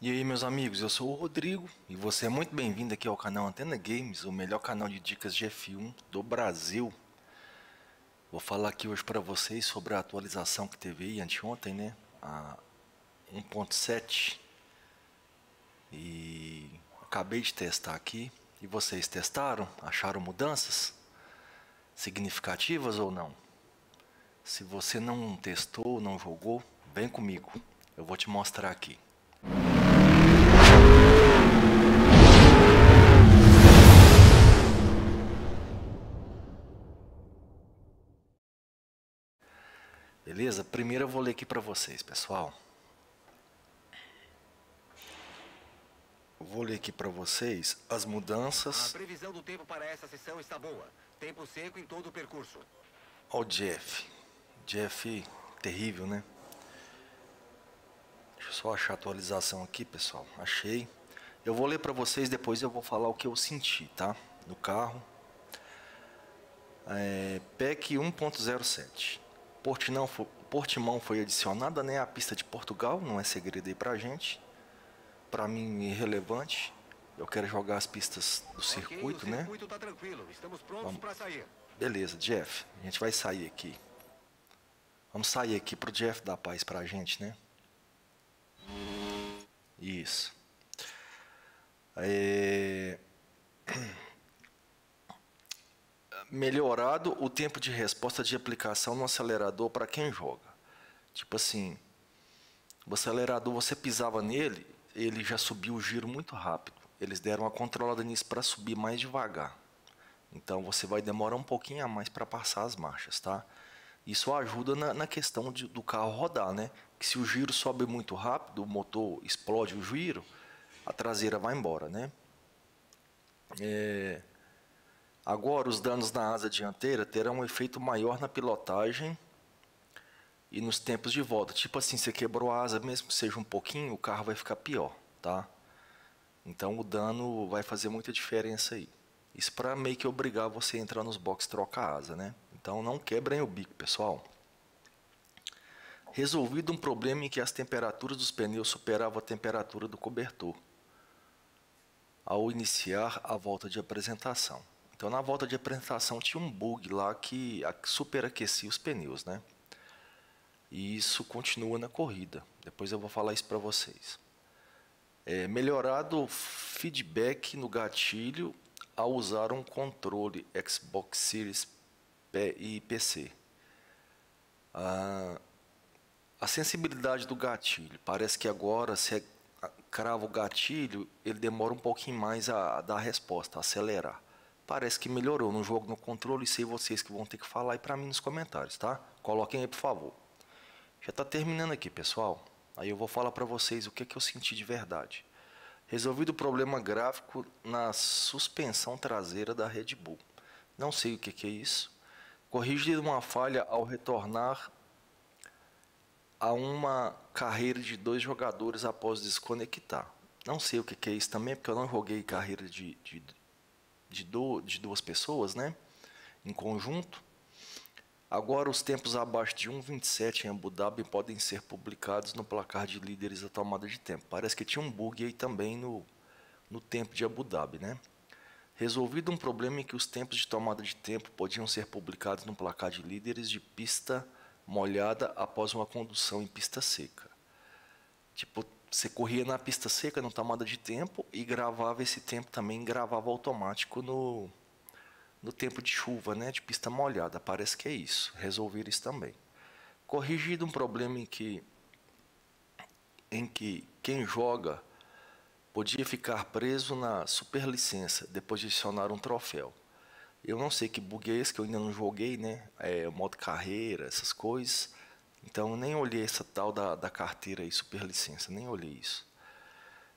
E aí, meus amigos, eu sou o Rodrigo e você é muito bem-vindo aqui ao canal Antena Games, o melhor canal de dicas de F1 do Brasil. Vou falar aqui hoje para vocês sobre a atualização que teve aí anteontem, né? A 1.7. E acabei de testar aqui. E vocês testaram? Acharam mudanças significativas ou não? Se você não testou, não jogou, vem comigo. Eu vou te mostrar aqui. Beleza? Primeiro eu vou ler aqui para vocês, pessoal. Vou ler aqui para vocês as mudanças. A previsão do tempo para essa sessão está boa. Tempo seco em todo o percurso. Ó o Jeff. Jeff terrível, né? Deixa eu só achar a atualização aqui, pessoal. Achei. Eu vou ler para vocês, depois eu vou falar o que eu senti, tá? No carro. É, PEC 1.07. Portimão foi, Portimão foi adicionada, né? A pista de Portugal não é segredo aí pra gente. Pra mim, irrelevante. Eu quero jogar as pistas do okay, circuito, né? Circuito tá Vamos... Beleza, Jeff. A gente vai sair aqui. Vamos sair aqui pro Jeff dar paz pra gente, né? Isso. É... melhorado o tempo de resposta de aplicação no acelerador para quem joga. Tipo assim, o acelerador você pisava nele, ele já subiu o giro muito rápido. Eles deram uma controlada nisso para subir mais devagar. Então você vai demorar um pouquinho a mais para passar as marchas, tá? Isso ajuda na, na questão de, do carro rodar, né? Que se o giro sobe muito rápido, o motor explode o giro, a traseira vai embora, né? É, Agora, os danos na asa dianteira terão um efeito maior na pilotagem e nos tempos de volta. Tipo assim, você quebrou a asa, mesmo que seja um pouquinho, o carro vai ficar pior, tá? Então o dano vai fazer muita diferença aí. Isso para meio que obrigar você a entrar nos boxes e trocar asa, né? Então não quebrem o bico, pessoal. Resolvido um problema em que as temperaturas dos pneus superavam a temperatura do cobertor ao iniciar a volta de apresentação. Então, na volta de apresentação, tinha um bug lá que superaquecia os pneus, né? E isso continua na corrida. Depois eu vou falar isso para vocês. É, melhorado feedback no gatilho ao usar um controle Xbox Series e PC. a sensibilidade do gatilho. Parece que agora se é, crava o gatilho, ele demora um pouquinho mais a, a dar a resposta, a acelerar. Parece que melhorou no jogo, no controle. Sei vocês que vão ter que falar aí para mim nos comentários, tá? Coloquem aí, por favor. Já está terminando aqui, pessoal. Aí eu vou falar para vocês o que, é que eu senti de verdade. Resolvido o problema gráfico na suspensão traseira da Red Bull. Não sei o que, que é isso. corrigido uma falha ao retornar a uma carreira de dois jogadores após desconectar. Não sei o que, que é isso também, porque eu não joguei carreira de, de, de, do, de duas pessoas, né? Em conjunto. Agora, os tempos abaixo de 1,27 em Abu Dhabi podem ser publicados no placar de líderes da tomada de tempo. Parece que tinha um bug aí também no, no tempo de Abu Dhabi, né? Resolvido um problema em que os tempos de tomada de tempo podiam ser publicados no placar de líderes de pista molhada após uma condução em pista seca. Tipo, você corria na pista seca, na tomada de tempo, e gravava esse tempo também, gravava automático no, no tempo de chuva, né, de pista molhada. Parece que é isso. Resolver isso também. Corrigido um problema em que, em que quem joga podia ficar preso na superlicença depois de adicionar um troféu. Eu não sei que bug é esse, que eu ainda não joguei, né? É, modo carreira, essas coisas. Então nem olhei essa tal da, da carteira aí, superlicença, nem olhei isso.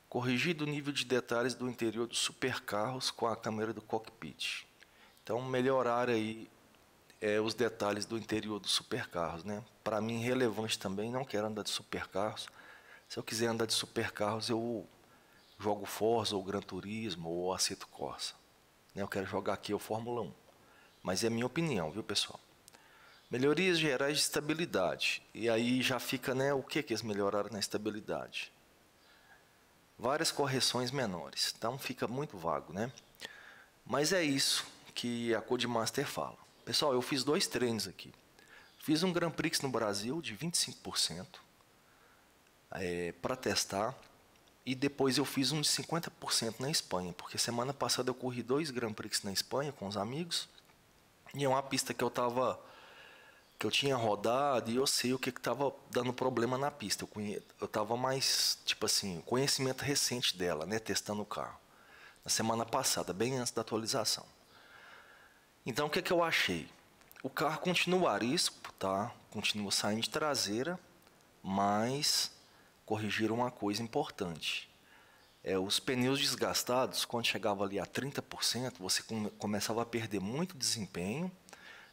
Corrigido o nível de detalhes do interior dos supercarros com a câmera do cockpit. Então melhorar aí é, os detalhes do interior dos supercarros, né? Para mim relevante também, não quero andar de supercarros. Se eu quiser andar de supercarros, eu jogo Forza ou Gran Turismo ou Aceto Corsa. Né? Eu quero jogar aqui é o Fórmula 1. Mas é minha opinião, viu, pessoal? Melhorias gerais de estabilidade. E aí já fica, né, o que que eles melhoraram na estabilidade? Várias correções menores. Então fica muito vago, né? Mas é isso que a Codemaster fala. Pessoal, eu fiz dois treinos aqui. Fiz um Grand Prix no Brasil de 25% é, para testar. E depois eu fiz um de 50% na Espanha, porque semana passada eu corri dois Grand Prix na Espanha com os amigos. E é uma pista que eu estava que eu tinha rodado e eu sei o que estava dando problema na pista. Eu, estava eu tava mais, tipo assim, conhecimento recente dela, né? Testando o carro. Na semana passada, bem antes da atualização. Então o que, que eu achei? O carro continua arisco, tá? Continua saindo de traseira, mas corrigiram uma coisa importante. É, os pneus desgastados, quando chegava ali a 30%, você come começava a perder muito desempenho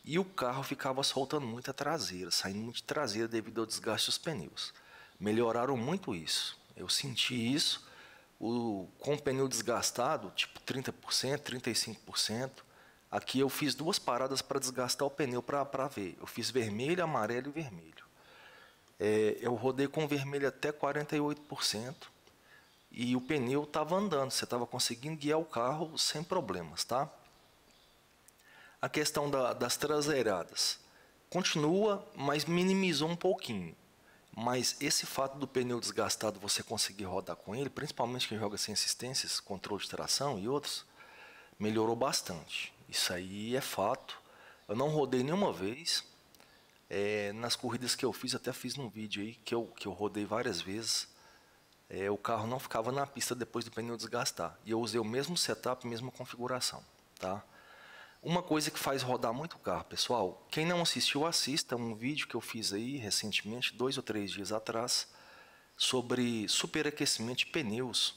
e o carro ficava soltando muita traseira, saindo muito de traseira devido ao desgaste dos pneus. Melhoraram muito isso. Eu senti isso o, com o pneu desgastado, tipo 30%, 35%. Aqui eu fiz duas paradas para desgastar o pneu para ver. Eu fiz vermelho, amarelo e vermelho. É, eu rodei com vermelho até 48% e o pneu estava andando. Você estava conseguindo guiar o carro sem problemas, tá? a questão da, das traseiradas continua, mas minimizou um pouquinho. Mas esse fato do pneu desgastado você conseguir rodar com ele, principalmente quem joga sem assistências, controle de tração e outros, melhorou bastante. Isso aí é fato. Eu não rodei nenhuma vez. É, nas corridas que eu fiz, até fiz num vídeo aí que eu, que eu rodei várias vezes. É, o carro não ficava na pista depois do pneu desgastar. E eu usei o mesmo setup, mesma configuração. Tá? Uma coisa que faz rodar muito o carro, pessoal, quem não assistiu, assista um vídeo que eu fiz aí recentemente, dois ou três dias atrás, sobre superaquecimento de pneus.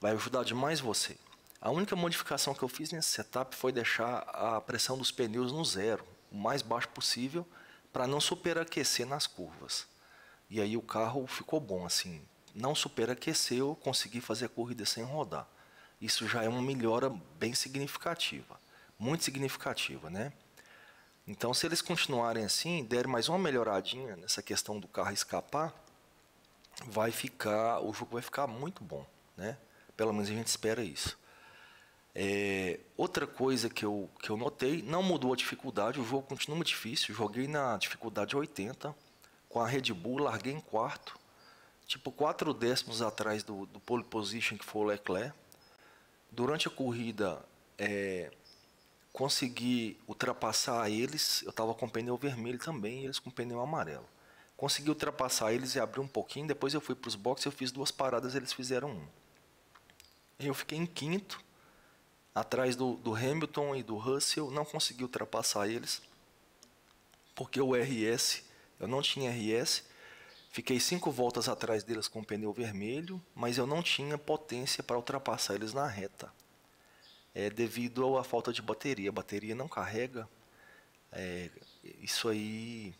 Vai ajudar demais você. A única modificação que eu fiz nesse setup foi deixar a pressão dos pneus no zero, o mais baixo possível, para não superaquecer nas curvas. E aí o carro ficou bom, assim, não superaqueceu, consegui fazer a corrida sem rodar. Isso já é uma melhora bem significativa muito significativa, né? Então, se eles continuarem assim, derem mais uma melhoradinha nessa questão do carro escapar, vai ficar, o jogo vai ficar muito bom, né? Pelo menos a gente espera isso. É, outra coisa que eu, que eu notei, não mudou a dificuldade, o jogo continua difícil. Joguei na dificuldade 80, com a Red Bull, larguei em quarto, tipo quatro décimos atrás do, do pole position que foi o Leclerc. Durante a corrida, é, Consegui ultrapassar eles. Eu estava com pneu vermelho também, e eles com pneu amarelo. Consegui ultrapassar eles e abrir um pouquinho. Depois eu fui para os boxes, eu fiz duas paradas, eles fizeram um. Eu fiquei em quinto, atrás do, do Hamilton e do Russell. Não consegui ultrapassar eles, porque o RS, eu não tinha RS. Fiquei cinco voltas atrás deles com o pneu vermelho, mas eu não tinha potência para ultrapassar eles na reta é devido à falta de bateria. A bateria não carrega. É, isso aí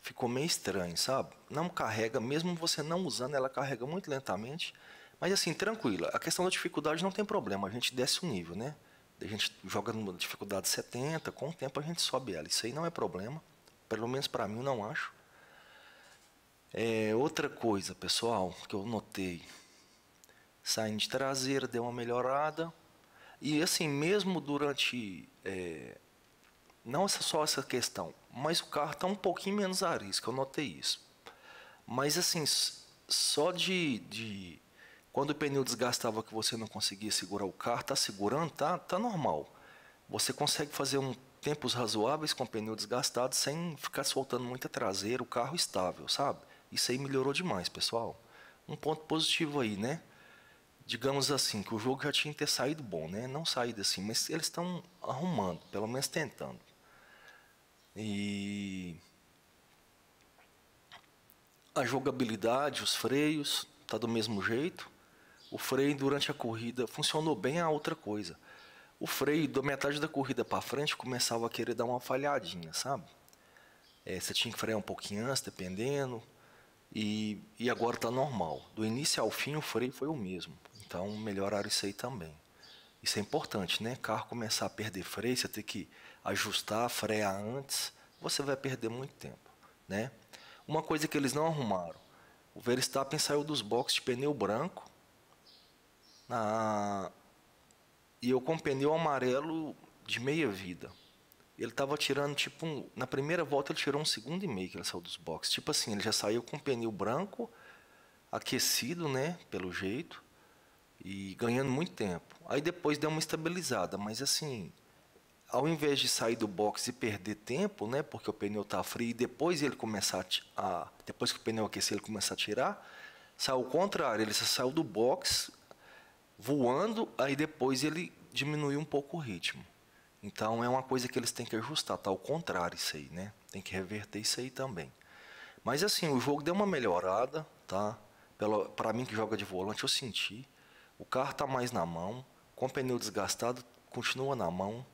ficou meio estranho, sabe? Não carrega, mesmo você não usando, ela carrega muito lentamente. Mas assim, tranquila. A questão da dificuldade não tem problema, a gente desce o nível, né? A gente joga numa dificuldade 70, com o tempo a gente sobe ela. Isso aí não é problema. Pelo menos para mim, não acho. É, outra coisa, pessoal, que eu notei. Saindo de traseira, deu uma melhorada. E assim, mesmo durante. É, não essa, só essa questão, mas o carro está um pouquinho menos risco, eu notei isso. Mas assim, só de, de quando o pneu desgastava que você não conseguia segurar o carro, está segurando, tá, tá normal. Você consegue fazer um tempos razoáveis com o pneu desgastado sem ficar soltando muita traseira, o carro estável, sabe? Isso aí melhorou demais, pessoal. Um ponto positivo aí, né? digamos assim, que o jogo já tinha que ter saído bom, né? Não saído assim, mas eles estão arrumando, pelo menos tentando. E a jogabilidade, os freios, tá do mesmo jeito. O freio durante a corrida funcionou bem a outra coisa. O freio da metade da corrida para frente começava a querer dar uma falhadinha, sabe? É, você tinha que frear um pouquinho antes, dependendo. E, e agora está normal. Do início ao fim o freio foi o mesmo. Então, melhoraram isso aí também. Isso é importante, né? Carro começar a perder freio, você tem que ajustar, frear antes, você vai perder muito tempo, né? Uma coisa que eles não arrumaram, o Verstappen saiu dos boxes de pneu branco na... e eu com pneu amarelo de meia vida. Ele estava tirando tipo um... na primeira volta ele tirou um segundo e meio que ele saiu dos boxes. Tipo assim, ele já saiu com pneu branco aquecido, né, pelo jeito e ganhando muito tempo. Aí depois deu uma estabilizada, mas assim, ao invés de sair do box e perder tempo, né, porque o pneu tá frio e depois ele começar a, depois que o pneu aquecer ele começar a tirar, saiu o contrário, ele saiu do box voando, aí depois ele diminuiu um pouco o ritmo. Então é uma coisa que eles têm que ajustar, tá ao contrário isso aí, né? Tem que reverter isso aí também. Mas assim, o jogo deu uma melhorada, tá? Para mim que joga de volante eu senti o carro está mais na mão, com o pneu desgastado, continua na mão.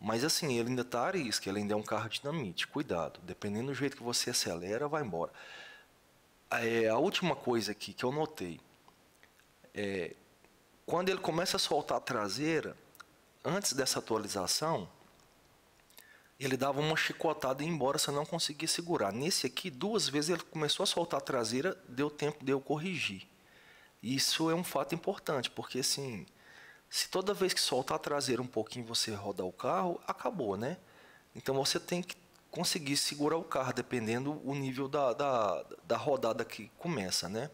Mas assim, ele ainda está arisco, ele ainda é um carro dinamite. Cuidado, dependendo do jeito que você acelera, vai embora. É, a última coisa aqui que eu notei é quando ele começa a soltar a traseira, antes dessa atualização, ele dava uma chicotada e ia embora se eu não conseguia segurar. Nesse aqui, duas vezes ele começou a soltar a traseira, deu tempo de eu corrigir. Isso é um fato importante, porque assim, se toda vez que soltar a traseira um pouquinho você rodar o carro, acabou, né? Então você tem que conseguir segurar o carro, dependendo o nível da, da, da rodada que começa, né?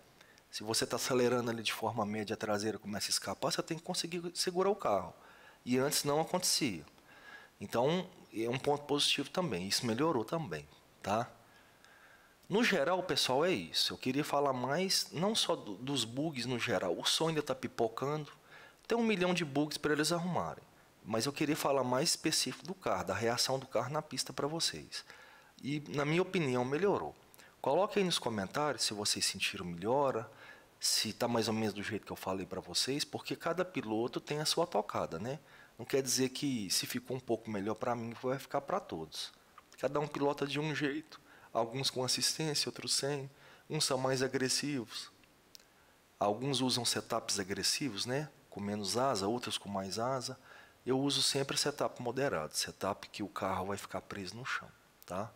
Se você está acelerando ali de forma média, a traseira começa a escapar, você tem que conseguir segurar o carro. E antes não acontecia. Então, é um ponto positivo também. Isso melhorou também, tá? No geral, pessoal, é isso. Eu queria falar mais, não só do, dos bugs no geral. O som ainda está pipocando. Tem um milhão de bugs para eles arrumarem. Mas eu queria falar mais específico do carro, da reação do carro na pista para vocês. E, na minha opinião, melhorou. Coloque aí nos comentários se vocês sentiram melhora, se está mais ou menos do jeito que eu falei para vocês, porque cada piloto tem a sua tocada, né? Não quer dizer que se ficou um pouco melhor para mim, vai ficar para todos. Cada um pilota de um jeito alguns com assistência, outros sem. Uns são mais agressivos. Alguns usam setups agressivos, né? com menos asa, outros com mais asa. Eu uso sempre setup moderado, setup que o carro vai ficar preso no chão. Tá?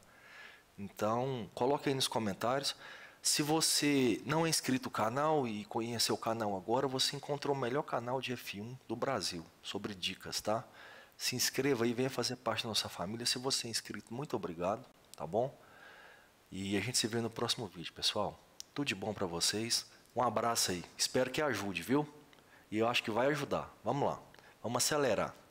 Então, coloque aí nos comentários. Se você não é inscrito no canal e conheceu o canal agora, você encontrou o melhor canal de F1 do Brasil sobre dicas, tá? Se inscreva e venha fazer parte da nossa família. Se você é inscrito, muito obrigado, tá bom? E a gente se vê no próximo vídeo, pessoal. Tudo de bom para vocês. Um abraço aí. Espero que ajude, viu? E eu acho que vai ajudar. Vamos lá. Vamos acelerar.